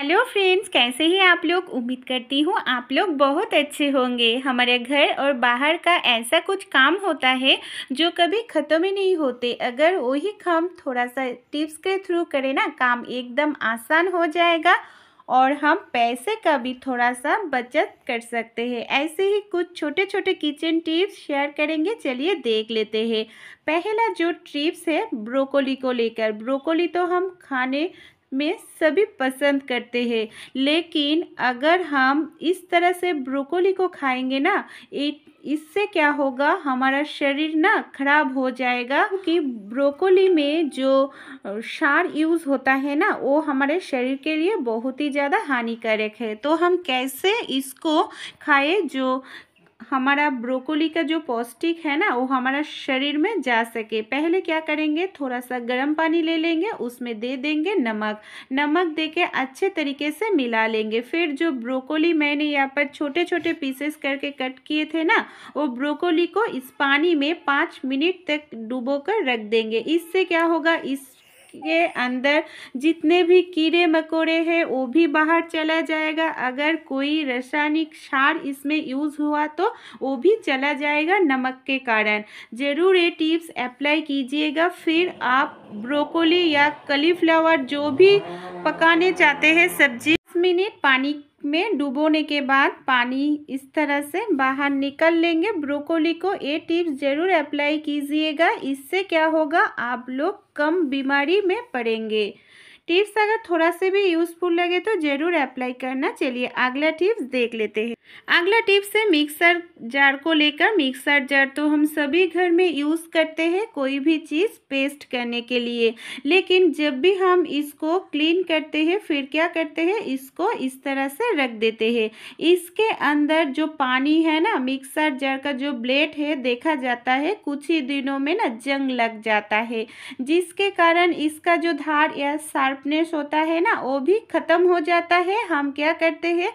hello friends कैसे हैं आप लोग उम्मीद करती हूँ आप लोग बहुत अच्छे होंगे हमारे घर और बाहर का ऐसा कुछ काम होता है जो कभी ख़त्म ही नहीं होते अगर वही काम थोड़ा सा टिप्स के थ्रू करें ना काम एकदम आसान हो जाएगा और हम पैसे का भी थोड़ा सा बचत कर सकते हैं ऐसे ही कुछ छोटे छोटे किचन टिप्स शेयर करेंगे चलिए देख लेते हैं पहला जो टिप्स है ब्रोकोली को लेकर ब्रोकोली तो हम खाने में सभी पसंद करते हैं लेकिन अगर हम इस तरह से ब्रोकोली को खाएंगे ना इससे क्या होगा हमारा शरीर ना खराब हो जाएगा कि ब्रोकोली में जो शार यूज़ होता है ना वो हमारे शरीर के लिए बहुत ही ज़्यादा हानिकारक है तो हम कैसे इसको खाएं जो हमारा ब्रोकोली का जो पौष्टिक है ना वो हमारा शरीर में जा सके पहले क्या करेंगे थोड़ा सा गर्म पानी ले लेंगे उसमें दे देंगे नमक नमक दे के अच्छे तरीके से मिला लेंगे फिर जो ब्रोकोली मैंने यहाँ पर छोटे छोटे पीसेस करके कट किए थे ना वो ब्रोकोली को इस पानी में पाँच मिनट तक डुबो कर रख देंगे इससे क्या होगा इस के अंदर जितने भी कीड़े मकोड़े हैं वो भी बाहर चला जाएगा अगर कोई रासायनिक सार इसमें यूज़ हुआ तो वो भी चला जाएगा नमक के कारण ज़रूर ये टिप्स अप्लाई कीजिएगा फिर आप ब्रोकोली या कलीफ्लावर जो भी पकाने चाहते हैं सब्जी मिनट पानी में डुबोने के बाद पानी इस तरह से बाहर निकल लेंगे ब्रोकोली को ये टिप्स ज़रूर अप्लाई कीजिएगा इससे क्या होगा आप लोग कम बीमारी में पड़ेंगे टिप्स अगर थोड़ा से भी यूज़फुल लगे तो ज़रूर अप्लाई करना चलिए अगला टिप्स देख लेते हैं अगला टिप्स है मिक्सर जार को लेकर मिक्सर जार तो हम सभी घर में यूज़ करते हैं कोई भी चीज़ पेस्ट करने के लिए लेकिन जब भी हम इसको क्लीन करते हैं फिर क्या करते हैं इसको इस तरह से रख देते हैं इसके अंदर जो पानी है ना मिक्सर जार का जो ब्लेड है देखा जाता है कुछ ही दिनों में ना जंग लग जाता है जिसके कारण इसका जो धार या सार शार्पनेस होता है ना वो भी ख़त्म हो जाता है हम क्या करते हैं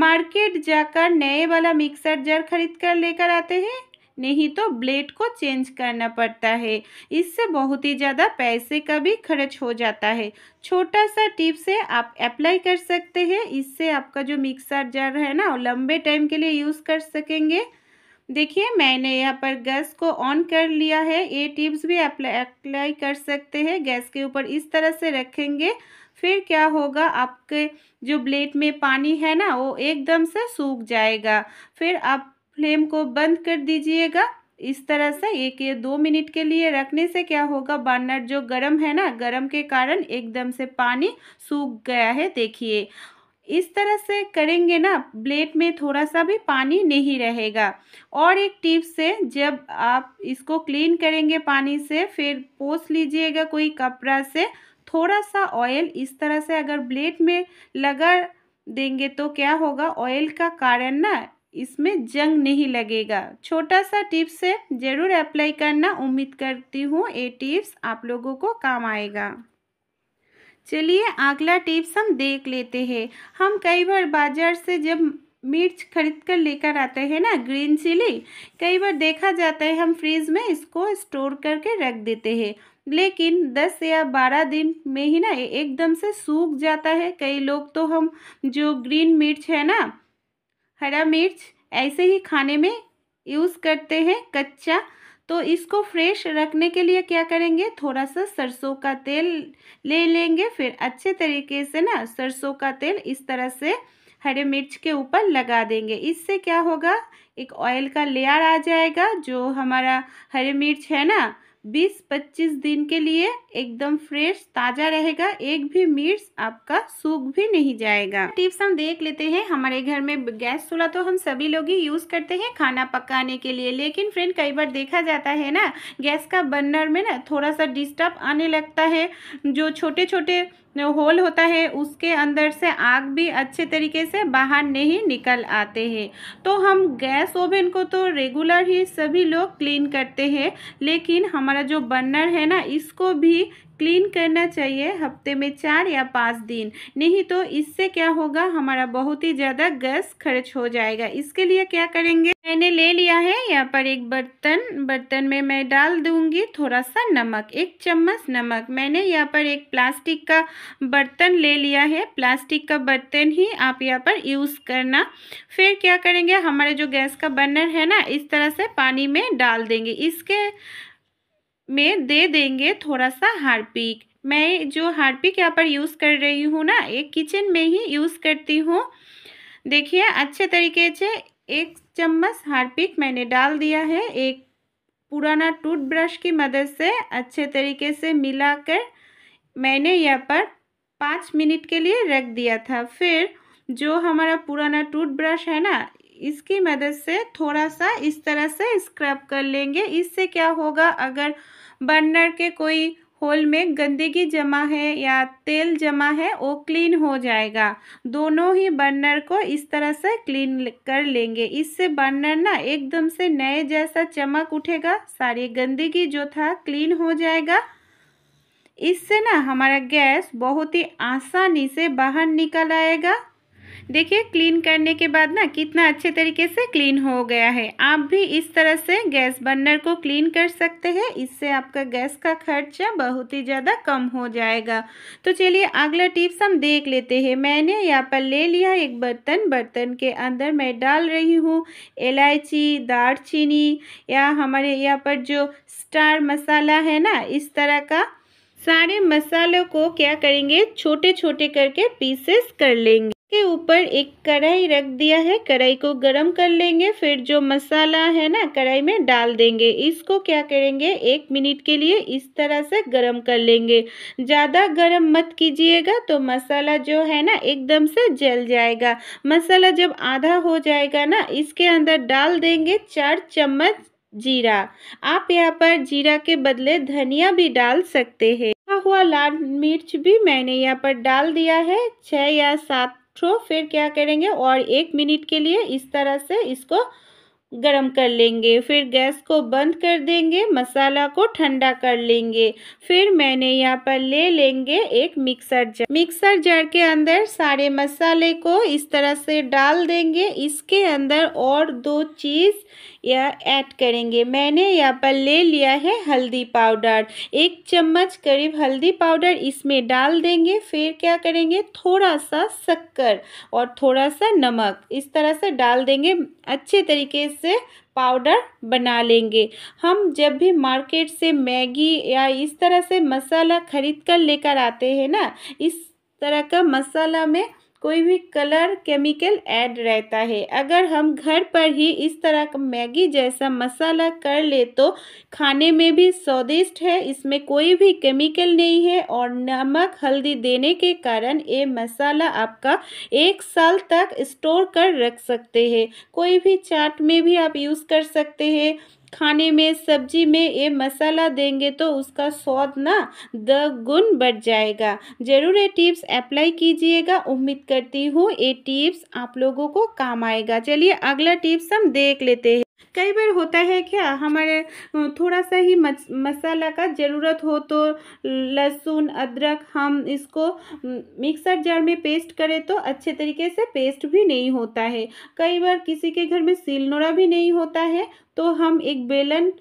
मार्केट जाकर नए वाला मिक्सर जार खरीद कर लेकर आते हैं नहीं तो ब्लेड को चेंज करना पड़ता है इससे बहुत ही ज़्यादा पैसे का भी खर्च हो जाता है छोटा सा टिप से आप अप्लाई कर सकते हैं इससे आपका जो मिक्सर जार है ना वो लंबे टाइम के लिए यूज़ कर सकेंगे देखिए मैंने यहाँ पर गैस को ऑन कर लिया है ये टिप्स भी अप्लाई कर सकते हैं गैस के ऊपर इस तरह से रखेंगे फिर क्या होगा आपके जो ब्लेड में पानी है ना वो एकदम से सूख जाएगा फिर आप फ्लेम को बंद कर दीजिएगा इस तरह से एक या दो मिनट के लिए रखने से क्या होगा बर्नर जो गर्म है ना गर्म के कारण एकदम से पानी सूख गया है देखिए इस तरह से करेंगे ना ब्लेड में थोड़ा सा भी पानी नहीं रहेगा और एक टिप्स है जब आप इसको क्लीन करेंगे पानी से फिर पोस लीजिएगा कोई कपड़ा से थोड़ा सा ऑयल इस तरह से अगर ब्लेड में लगा देंगे तो क्या होगा ऑयल का कारण ना इसमें जंग नहीं लगेगा छोटा सा टिप्स है ज़रूर अप्लाई करना उम्मीद करती हूँ ये टिप्स आप लोगों को काम आएगा चलिए अगला टिप्स हम देख लेते हैं हम कई बार बाजार से जब मिर्च खरीद कर लेकर आते हैं ना ग्रीन चिली कई बार देखा जाता है हम फ्रीज में इसको स्टोर करके रख देते हैं लेकिन 10 या 12 दिन में ही ना एकदम से सूख जाता है कई लोग तो हम जो ग्रीन मिर्च है ना हरा मिर्च ऐसे ही खाने में यूज़ करते हैं कच्चा तो इसको फ्रेश रखने के लिए क्या करेंगे थोड़ा सा सरसों का तेल ले लेंगे फिर अच्छे तरीके से ना सरसों का तेल इस तरह से हरे मिर्च के ऊपर लगा देंगे इससे क्या होगा एक ऑयल का लेयर आ जाएगा जो हमारा हरे मिर्च है ना 20-25 दिन के लिए एकदम फ्रेश ताज़ा रहेगा एक भी मिर्च आपका सूख भी नहीं जाएगा टिप्स हम देख लेते हैं हमारे घर में गैस चूल्हा तो हम सभी लोग ही यूज़ करते हैं खाना पकाने के लिए लेकिन फ्रेंड कई बार देखा जाता है ना गैस का बर्नर में ना थोड़ा सा डिस्टर्ब आने लगता है जो छोटे छोटे होल होता है उसके अंदर से आग भी अच्छे तरीके से बाहर नहीं निकल आते हैं तो हम गैस ओवन को तो रेगुलर ही सभी लोग क्लीन करते हैं लेकिन हमारा जो बर्नर है ना इसको भी क्लीन करना चाहिए हफ्ते में चार या पाँच दिन नहीं तो इससे क्या होगा हमारा बहुत ही ज़्यादा गैस खर्च हो जाएगा इसके लिए क्या करेंगे मैंने ले लिया है यहाँ पर एक बर्तन बर्तन में मैं डाल दूंगी थोड़ा सा नमक एक चम्मच नमक मैंने यहाँ पर एक प्लास्टिक का बर्तन ले लिया है प्लास्टिक का बर्तन ही आप यहाँ पर यूज़ करना फिर क्या करेंगे हमारे जो गैस का बर्नर है ना इस तरह से पानी में डाल देंगे इसके में दे देंगे थोड़ा सा हार्पिक मैं जो हार्पिक यहाँ पर यूज़ कर रही हूँ ना एक किचन में ही यूज़ करती हूँ देखिए अच्छे तरीके से एक चम्मच हार्पिक मैंने डाल दिया है एक पुराना टूथब्रश की मदद से अच्छे तरीके से मिलाकर मैंने यहाँ पर पाँच मिनट के लिए रख दिया था फिर जो हमारा पुराना टूथब्रश है ना इसकी मदद से थोड़ा सा इस तरह से स्क्रब कर लेंगे इससे क्या होगा अगर बर्नर के कोई होल में गंदगी जमा है या तेल जमा है वो क्लीन हो जाएगा दोनों ही बर्नर को इस तरह से क्लीन कर लेंगे इससे बर्नर ना एकदम से नए जैसा चमक उठेगा सारी गंदगी जो था क्लीन हो जाएगा इससे ना हमारा गैस बहुत ही आसानी से बाहर निकल आएगा देखिए क्लीन करने के बाद ना कितना अच्छे तरीके से क्लीन हो गया है आप भी इस तरह से गैस बर्नर को क्लीन कर सकते हैं इससे आपका गैस का खर्चा बहुत ही ज़्यादा कम हो जाएगा तो चलिए अगला टिप्स हम देख लेते हैं मैंने यहाँ पर ले लिया एक बर्तन बर्तन के अंदर मैं डाल रही हूँ इलायची दालचीनी या हमारे यहाँ पर जो स्टार मसाला है ना इस तरह का सारे मसालों को क्या करेंगे छोटे छोटे करके पीसेस कर लेंगे के ऊपर एक कढ़ाई रख दिया है कढ़ाई को गरम कर लेंगे फिर जो मसाला है ना कढ़ाई में डाल देंगे इसको क्या करेंगे एक मिनट के लिए इस तरह से गरम कर लेंगे ज़्यादा गरम मत कीजिएगा तो मसाला जो है ना एकदम से जल जाएगा मसाला जब आधा हो जाएगा ना इसके अंदर डाल देंगे चार चम्मच जीरा आप यहाँ पर जीरा के बदले धनिया भी डाल सकते हैं हुआ लाल मिर्च भी मैंने यहाँ पर डाल दिया है छः या सात थ्रो फिर क्या करेंगे और एक मिनट के लिए इस तरह से इसको गरम कर लेंगे फिर गैस को बंद कर देंगे मसाला को ठंडा कर लेंगे फिर मैंने यहाँ पर ले लेंगे एक मिक्सर जार मिक्सर जार के अंदर सारे मसाले को इस तरह से डाल देंगे इसके अंदर और दो चीज़ या ऐड करेंगे मैंने यहाँ पर ले लिया है हल्दी पाउडर एक चम्मच करीब हल्दी पाउडर इसमें डाल देंगे फिर क्या करेंगे थोड़ा सा शक्कर और थोड़ा सा नमक इस तरह से डाल देंगे अच्छे तरीके से पाउडर बना लेंगे हम जब भी मार्केट से मैगी या इस तरह से मसाला खरीद कर लेकर आते हैं ना इस तरह का मसाला में कोई भी कलर केमिकल ऐड रहता है अगर हम घर पर ही इस तरह का मैगी जैसा मसाला कर ले तो खाने में भी स्वादिष्ट है इसमें कोई भी केमिकल नहीं है और नमक हल्दी देने के कारण ये मसाला आपका एक साल तक स्टोर कर रख सकते हैं कोई भी चाट में भी आप यूज़ कर सकते हैं खाने में सब्जी में ये मसाला देंगे तो उसका स्वाद ना द गुण बढ़ जाएगा ज़रूर ये टिप्स अप्लाई कीजिएगा उम्मीद करती हूँ ये टिप्स आप लोगों को काम आएगा चलिए अगला टिप्स हम देख लेते हैं कई बार होता है क्या हमारे थोड़ा सा ही मसाला का ज़रूरत हो तो लहसुन अदरक हम इसको मिक्सर जार में पेस्ट करें तो अच्छे तरीके से पेस्ट भी नहीं होता है कई बार किसी के घर में सिलनोड़ा भी नहीं होता है तो हम एक बेलन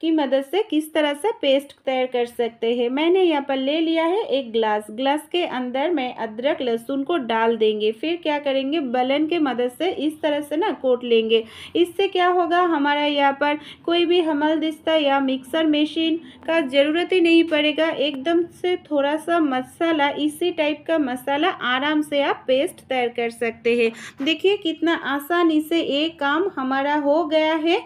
की मदद से किस तरह से पेस्ट तैयार कर सकते हैं मैंने यहाँ पर ले लिया है एक ग्लास ग्लास के अंदर मैं अदरक लहसुन को डाल देंगे फिर क्या करेंगे बलन के मदद से इस तरह से ना कोट लेंगे इससे क्या होगा हमारा यहाँ पर कोई भी हमल दिस्ता या मिक्सर मशीन का ज़रूरत ही नहीं पड़ेगा एकदम से थोड़ा सा मसाला इसी टाइप का मसाला आराम से आप पेस्ट तैयार कर सकते हैं देखिए कितना आसानी से ये काम हमारा हो गया है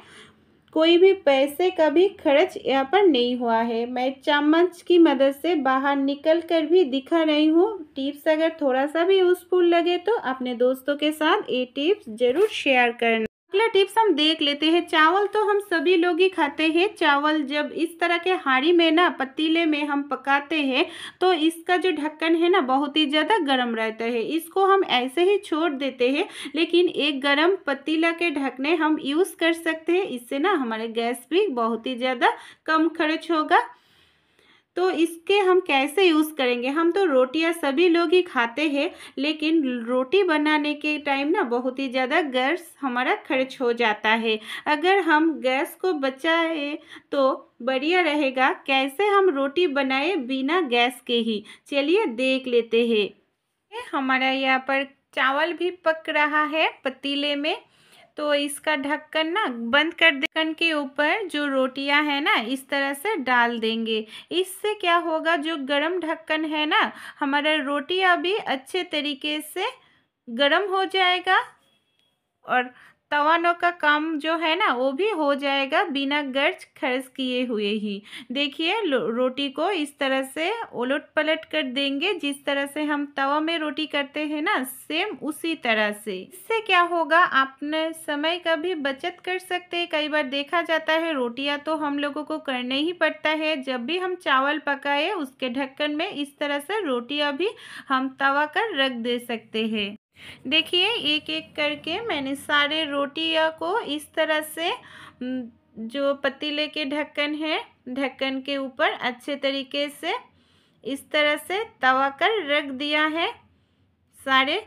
कोई भी पैसे का भी खर्च यहाँ पर नहीं हुआ है मैं चम्मच की मदद से बाहर निकल कर भी दिखा रही हूँ टिप्स अगर थोड़ा सा भी यूज़फुल लगे तो अपने दोस्तों के साथ ये टिप्स ज़रूर शेयर करना अगला टिप्स हम देख लेते हैं चावल तो हम सभी लोग ही खाते हैं चावल जब इस तरह के हाड़ी में ना पतीले में हम पकाते हैं तो इसका जो ढक्कन है ना बहुत ही ज़्यादा गर्म रहता है इसको हम ऐसे ही छोड़ देते हैं लेकिन एक गर्म पतीला के ढकने हम यूज़ कर सकते हैं इससे ना हमारे गैस भी बहुत ही ज़्यादा कम खर्च होगा तो इसके हम कैसे यूज़ करेंगे हम तो रोटियां सभी लोग ही खाते हैं लेकिन रोटी बनाने के टाइम ना बहुत ही ज़्यादा गैस हमारा खर्च हो जाता है अगर हम गैस को बचाए तो बढ़िया रहेगा कैसे हम रोटी बनाए बिना गैस के ही चलिए देख लेते हैं हमारा यहाँ पर चावल भी पक रहा है पतीले में तो इसका ढक्कन ना बंद कर ढक्कन के ऊपर जो रोटियां है ना इस तरह से डाल देंगे इससे क्या होगा जो गरम ढक्कन है ना हमारा रोटियां भी अच्छे तरीके से गरम हो जाएगा और तवानों का काम जो है ना वो भी हो जाएगा बिना गर्ज खर्च किए हुए ही देखिए रोटी को इस तरह से उलट पलट कर देंगे जिस तरह से हम तवा में रोटी करते हैं ना सेम उसी तरह से इससे क्या होगा आपने समय का भी बचत कर सकते हैं कई बार देखा जाता है रोटियां तो हम लोगों को करने ही पड़ता है जब भी हम चावल पकाए उसके ढक्कन में इस तरह से रोटियाँ भी हम तवा कर रख दे सकते हैं देखिए एक एक करके मैंने सारे रोटिया को इस तरह से जो पतीले के ढक्कन है ढक्कन के ऊपर अच्छे तरीके से इस तरह से तवा कर रख दिया है सारे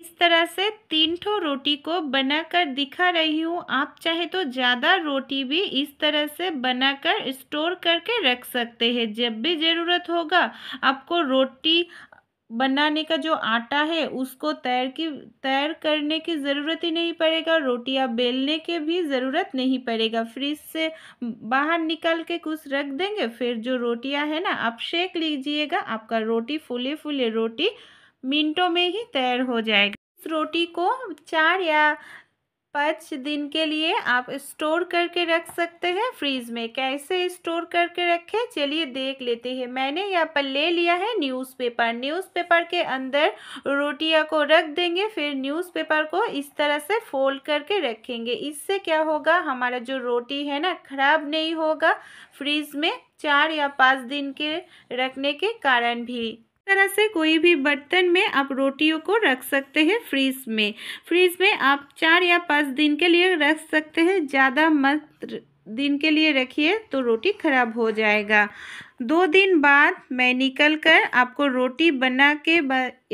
इस तरह से तीन ठो रोटी को बनाकर दिखा रही हूँ आप चाहे तो ज़्यादा रोटी भी इस तरह से बनाकर स्टोर करके रख सकते हैं जब भी ज़रूरत होगा आपको रोटी बनाने का जो आटा है उसको तैर की तैर करने की ज़रूरत ही नहीं पड़ेगा रोटियां बेलने के भी ज़रूरत नहीं पड़ेगा फ्रिज से बाहर निकल के कुछ रख देंगे फिर जो रोटियां है ना आप सेक लीजिएगा आपका रोटी फूले फूले रोटी मिनटों में ही तैयार हो जाएगा इस रोटी को चार या पाँच दिन के लिए आप स्टोर करके रख सकते हैं फ्रीज में कैसे स्टोर करके रखें चलिए देख लेते हैं मैंने यहाँ पर ले लिया है न्यूज़पेपर न्यूज़पेपर के अंदर रोटियाँ को रख देंगे फिर न्यूज़पेपर को इस तरह से फोल्ड करके रखेंगे इससे क्या होगा हमारा जो रोटी है ना ख़राब नहीं होगा फ्रीज में चार या पाँच दिन के रखने के कारण भी तरह से कोई भी बर्तन में आप रोटियों को रख सकते हैं फ्रीज में फ्रीज में आप चार या पाँच दिन के लिए रख सकते हैं ज़्यादा मत दिन के लिए रखिए तो रोटी खराब हो जाएगा दो दिन बाद मैं निकल कर आपको रोटी बना के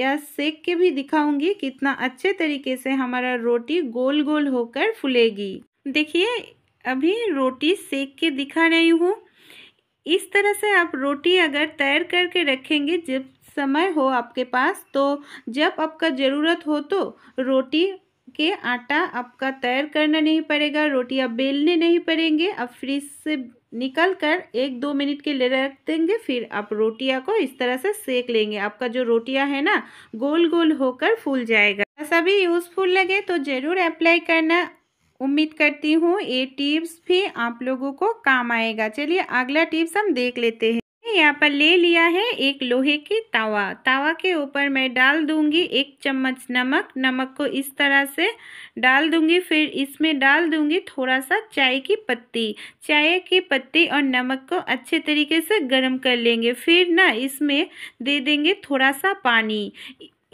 या सेक के भी दिखाऊंगी कितना अच्छे तरीके से हमारा रोटी गोल गोल होकर फूलेगी देखिए अभी रोटी सेक के दिखा रही हूँ इस तरह से आप रोटी अगर तैर करके रखेंगे जब समय हो आपके पास तो जब आपका ज़रूरत हो तो रोटी के आटा आपका तैयार करना नहीं पड़ेगा रोटी आप बेलने नहीं पड़ेंगे आप फ्रिज से निकल कर एक दो मिनट के लिए रख देंगे फिर आप रोटिया को इस तरह से सेक लेंगे आपका जो रोटिया है ना गोल गोल होकर फूल जाएगा ऐसा भी यूज़फुल लगे तो ज़रूर अप्लाई करना उम्मीद करती हूँ ये टिप्स भी आप लोगों को काम आएगा चलिए अगला टिप्स हम देख लेते हैं यहाँ पर ले लिया है एक लोहे की तावा तावा के ऊपर मैं डाल दूंगी एक चम्मच नमक नमक को इस तरह से डाल दूंगी फिर इसमें डाल दूंगी थोड़ा सा चाय की पत्ती चाय की पत्ती और नमक को अच्छे तरीके से गर्म कर लेंगे फिर ना इसमें दे देंगे थोड़ा सा पानी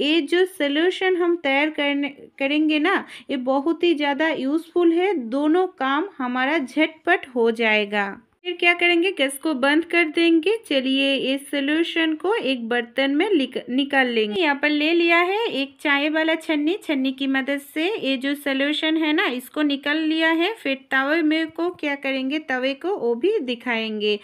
ये जो सोल्यूशन हम तैयार करने करेंगे ना ये बहुत ही ज़्यादा यूज़फुल है दोनों काम हमारा झटपट हो जाएगा फिर क्या करेंगे गैस को बंद कर देंगे चलिए इस सोल्यूशन को एक बर्तन में निकाल लेंगे यहाँ पर ले लिया है एक चाय वाला छन्नी छन्नी की मदद से ये जो सोल्यूशन है ना इसको निकाल लिया है फिर तवे में को क्या करेंगे तवे को वो भी दिखाएंगे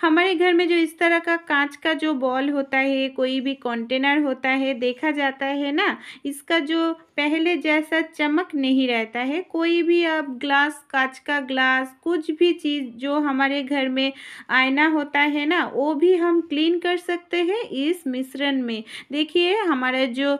हमारे घर में जो इस तरह का कांच का जो बॉल होता है कोई भी कंटेनर होता है देखा जाता है ना इसका जो पहले जैसा चमक नहीं रहता है कोई भी आप ग्लास कांच का ग्लास कुछ भी चीज़ जो हमारे घर में आईना होता है ना वो भी हम क्लीन कर सकते हैं इस मिश्रण में देखिए हमारा जो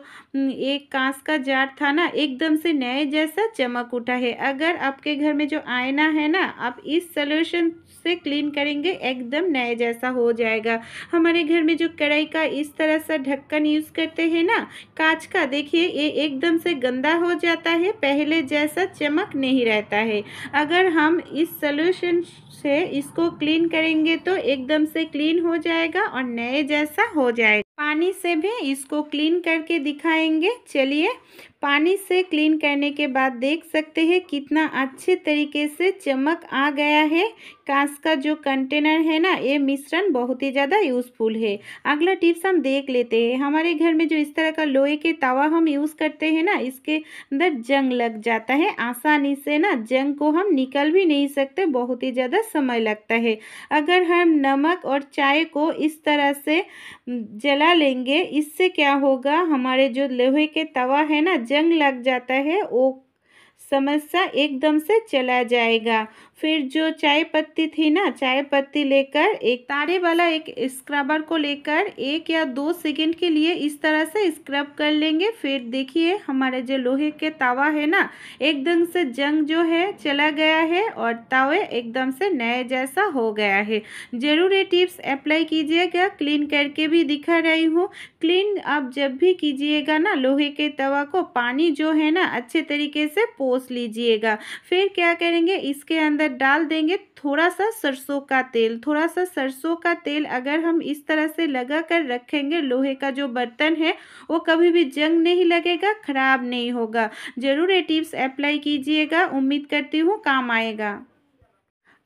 एक कांस का जार था ना एकदम से नए जैसा चमक उठा है अगर आपके घर में जो आईना है ना आप इस सोल्यूशन से क्लीन करेंगे एकदम नए जैसा हो जाएगा हमारे घर में जो कढ़ाई का इस तरह सा ढक्कन यूज़ करते हैं ना कांच का देखिए ये एकदम से गंदा हो जाता है पहले जैसा चमक नहीं रहता है अगर हम इस सल्यूशन से इसको उसको क्लीन करेंगे तो एकदम से क्लीन हो जाएगा और नए जैसा हो जाएगा पानी से भी इसको क्लीन करके दिखाएंगे चलिए पानी से क्लीन करने के बाद देख सकते हैं कितना अच्छे तरीके से चमक आ गया है कांस का जो कंटेनर है ना ये मिश्रण बहुत ही ज़्यादा यूज़फुल है अगला टिप्स हम देख लेते हैं हमारे घर में जो इस तरह का लोहे के तवा हम यूज़ करते हैं ना इसके अंदर जंग लग जाता है आसानी से ना जंग को हम निकल भी नहीं सकते बहुत ही ज़्यादा समय लगता है अगर हम नमक और चाय को इस तरह से जला लेंगे इससे क्या होगा हमारे जो लोहे के तवा है ना जंग जंग लग जाता है वो समस्या एकदम से चला जाएगा फिर जो चाय पत्ती थी ना चाय पत्ती लेकर एक तारे वाला एक स्क्रबर को लेकर एक या दो सेकंड के लिए इस तरह से स्क्रब कर लेंगे फिर देखिए हमारे जो लोहे के तावा है ना एकदम से जंग जो है चला गया है और तावे एकदम से नए जैसा हो गया है ज़रूर ये टिप्स अप्लाई कीजिएगा क्लीन करके भी दिखा रही हूँ क्लीन आप जब भी कीजिएगा ना लोहे के तवा को पानी जो है ना अच्छे तरीके से पोस कोस लीजिएगा फिर क्या करेंगे इसके अंदर डाल देंगे थोड़ा सा सरसों का तेल थोड़ा सा सरसों का तेल अगर हम इस तरह से लगा कर रखेंगे लोहे का जो बर्तन है वो कभी भी जंग नहीं लगेगा ख़राब नहीं होगा ज़रूर ये टिप्स अप्लाई कीजिएगा उम्मीद करती हूँ काम आएगा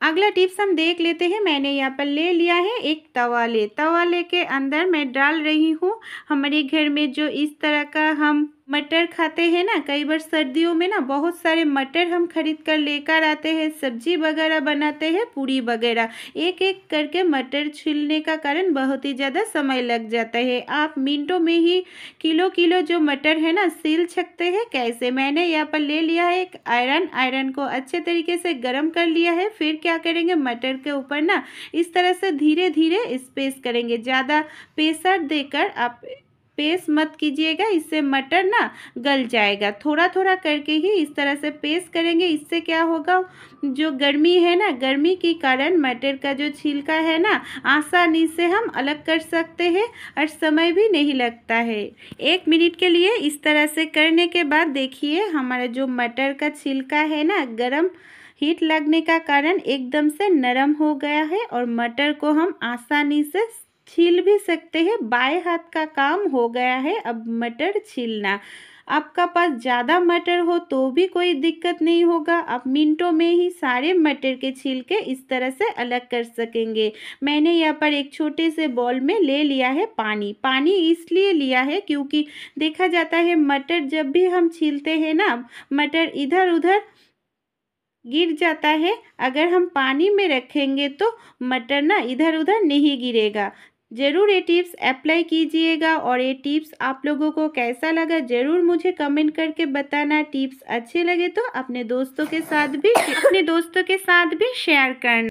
अगला टिप्स हम देख लेते हैं मैंने यहाँ पर ले लिया है एक तवाले तवाले के अंदर मैं डाल रही हूँ हमारे घर में जो इस तरह का हम मटर खाते हैं ना कई बार सर्दियों में ना बहुत सारे मटर हम खरीद कर लेकर आते हैं सब्जी वगैरह बनाते हैं पूरी वगैरह एक एक करके मटर छिलने का कारण बहुत ही ज़्यादा समय लग जाता है आप मिनटों में ही किलो किलो जो मटर है ना सील छकते हैं कैसे मैंने यहाँ पर ले लिया है एक आयरन आयरन को अच्छे तरीके से गर्म कर लिया है फिर क्या करेंगे मटर के ऊपर ना इस तरह से धीरे धीरे स्पेस करेंगे ज़्यादा प्रेसर देकर आप पेस्ट मत कीजिएगा इससे मटर ना गल जाएगा थोड़ा थोड़ा करके ही इस तरह से पेस्ट करेंगे इससे क्या होगा जो गर्मी है ना गर्मी के कारण मटर का जो छिलका है ना आसानी से हम अलग कर सकते हैं और समय भी नहीं लगता है एक मिनट के लिए इस तरह से करने के बाद देखिए हमारा जो मटर का छिलका है ना गर्म हीट लगने का कारण एकदम से नरम हो गया है और मटर को हम आसानी से छील भी सकते हैं बाएं हाथ का काम हो गया है अब मटर छीलना आपका पास ज़्यादा मटर हो तो भी कोई दिक्कत नहीं होगा आप मिनटों में ही सारे मटर के छील के इस तरह से अलग कर सकेंगे मैंने यहाँ पर एक छोटे से बॉल में ले लिया है पानी पानी इसलिए लिया है क्योंकि देखा जाता है मटर जब भी हम छीलते हैं ना मटर इधर उधर गिर जाता है अगर हम पानी में रखेंगे तो मटर ना इधर उधर नहीं गिरेगा ज़रूर ये टिप्स अप्लाई कीजिएगा और ये टिप्स आप लोगों को कैसा लगा ज़रूर मुझे कमेंट करके बताना टिप्स अच्छे लगे तो अपने दोस्तों के साथ भी अपने दोस्तों के साथ भी शेयर करना